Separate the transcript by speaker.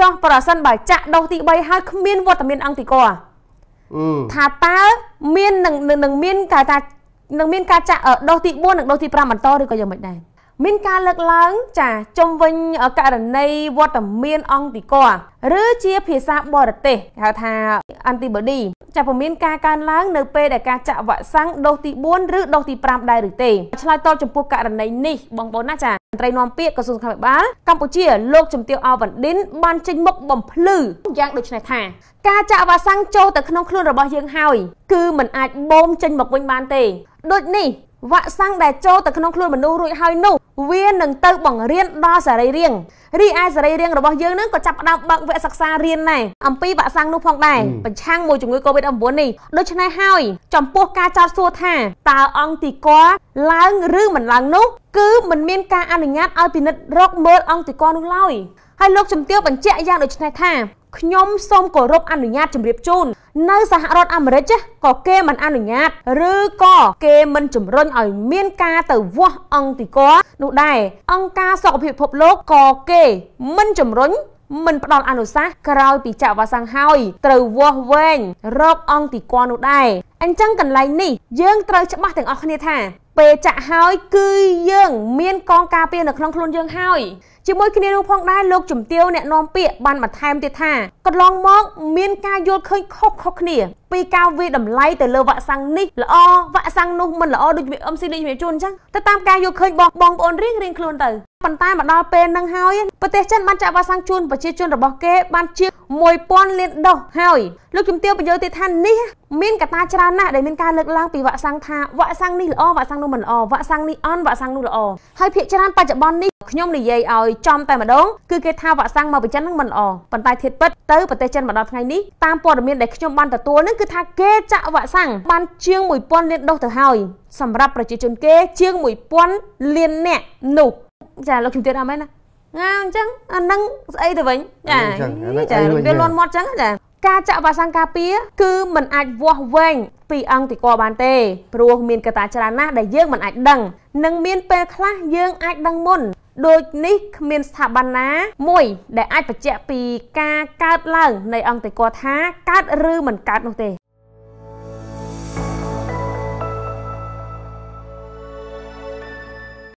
Speaker 1: ចោះប្រសិនបើចាក់ដុសទី3ហើយគ្មានវត្តមាន អង្គតិកោថាតើមាននឹងនឹងមានការថានឹងមានការចាក់ដុសទី4និងដុសទី5បន្តឬក៏យ៉ាងម៉េចដែរមានការលើកឡើងចាជុំវិញករណីវត្តមានអង្គតិកោឬជាភាសាបរទេសហៅថា antibody ចាប់ពុំមានការកើនឡើងនៅពេលដែលការចាក់វ៉ាក់សាំងដូសទី4ឬដូសទី5ដែរឬទេឆ្លើយតបចំពោះករណីនេះបងប្អូនណាចាមន្ត្រីនាំពាក្យក្រសួងសុខាភិបាលកម្ពុជាលោកជំទាវអវណ្ឌិនបានចេញមុខបំភ្លឺយ៉ាងដូចនេះថាការចាក់វ៉ាក់សាំងចូលទៅក្នុងខ្លួនរបស់យើងហើយគឺมันអាច បូមចេញមកវិញបានទេ ដូចនេះវ៉ាក់សាំងដែលចូលទៅក្នុងខ្លួនមនុស្សរួចហើយនោះវានឹងទៅបង្រៀនដល់សរីរាង្គរីឯសរីរាង្គរបស់យើងនឹងក៏ចាប់ផ្ដើមបើកវគ្គសិក្សារៀនដែរអំពីវ៉ាក់សាំងនោះផងដែរប្រឆាំងមួយជំងឺ Covid-19 នេះដូច្នេះហើយចំពោះការចោទសួរថាតើអង្គទីកលឡើងឬមិនឡើងនោះ គឺមិនមានការអនុញ្ញាតឲ្យពិនិត្យរកមើលអង្គទីកលនោះឡើយហើយលោកជំទាវបញ្ជាក់យ៉ាងដូចនេះថាខ្ញុំសូមគោរពអនុញ្ញាតជម្រាបជូននៅសហរដ្ឋអាមេរិកក៏គេមិនអនុញ្ញាតឬក៏គេមិនជំរុញឲ្យមានការទៅវាស់អង្គតិកោនោះដែរអង្គការសុខភាពពិភពលោកក៏គេ មិនជំរុញមិនផ្ដល់អនុសាសន៍ក្រោយពីចាក់វ៉ាក់សាំងហើយត្រូវវាស់វែងរកអង្គតិកោនោះដែរអញ្ចឹងកន្លែងនេះយើងត្រូវច្បាស់ទាំងអស់គ្នាថា ពេលចាក់ហើយគឺយើង មានកងការពារនៅក្នុងខ្លួនយើងហើយជាមួយគ្នានោះផងដែរលោកជំទាវអ្នកនាំពាក្យបានបន្ថែមទៀតថាកន្លងមកមានការយល់ឃើញខុសៗគ្នាពីការវាតម្លៃទៅលើវ៉ាក់សាំងនេះល្អវ៉ាក់សាំងនោះមិនល្អដូច MC លេខជំរាបជូនអញ្ចឹងទៅតាមការយល់ឃើញបងបងប្អូនរៀងរៀងខ្លួនទៅប៉ុន្តែមកដល់ពេលនឹងហើយប្រទេសចិនបានចាក់វ៉ាក់សាំងជូនប្រជាជនរបស់គេ បានជា1000លានដុសហើយលោកជំទាវបញ្យល់ទៀតថា នេះ មានកត្តាច្រើនណាស់ដែលមានការលើកឡើងពីវ៉ាក់សាំងថាវ៉ាក់សាំងនេះល្អវ៉ាក់សាំងនោះមិនល្អវ៉ាក់សាំងនេះអន់វ៉ាក់សាំងនោះល្អហើយភាគច្រើនបច្ចុប្បន្ននេះខ្ញុំនិយាយឲ្យចំតែម្ដងគឺគេថាវ៉ាក់សាំងមកពីចិនហ្នឹងមិនល្អប៉ុន្តែធៀបពិតទៅប្រទេសចិនមកដល់ថ្ងៃនេះតាមព័ត៌មានដែលខ្ញុំបានទទួលហ្នឹងគឺថាគេចាក់វ៉ាក់សាំងបានជាង1000លានដុសទៅហើយសម្រាប់ប្រជាជនគេ ជាង1000លានអ្នកនោះចាលោកជំទាវថាមែនណាណាអញ្ចឹងអានឹងស្អីទៅវិញចាចាវាលន់មាត់អញ្ចឹងចាការចាក់វ៉ាក់សាំងការពារគឺมันអាចវាស់វែងពីអង្គតិកោបានទេព្រោះមានកត្តាច្រើនណាស់ដែលយើងមិនអាចដឹងនិងមានពេលខ្លះយើងអាចដឹងមុនដូចនេះគ្មានស្ថាប័នណាមួយ ដែលអាចបញ្ជាក់ពីការកើតឡើង នៃអង្គតិកោថាកើតឬមិនកើតនោះទេ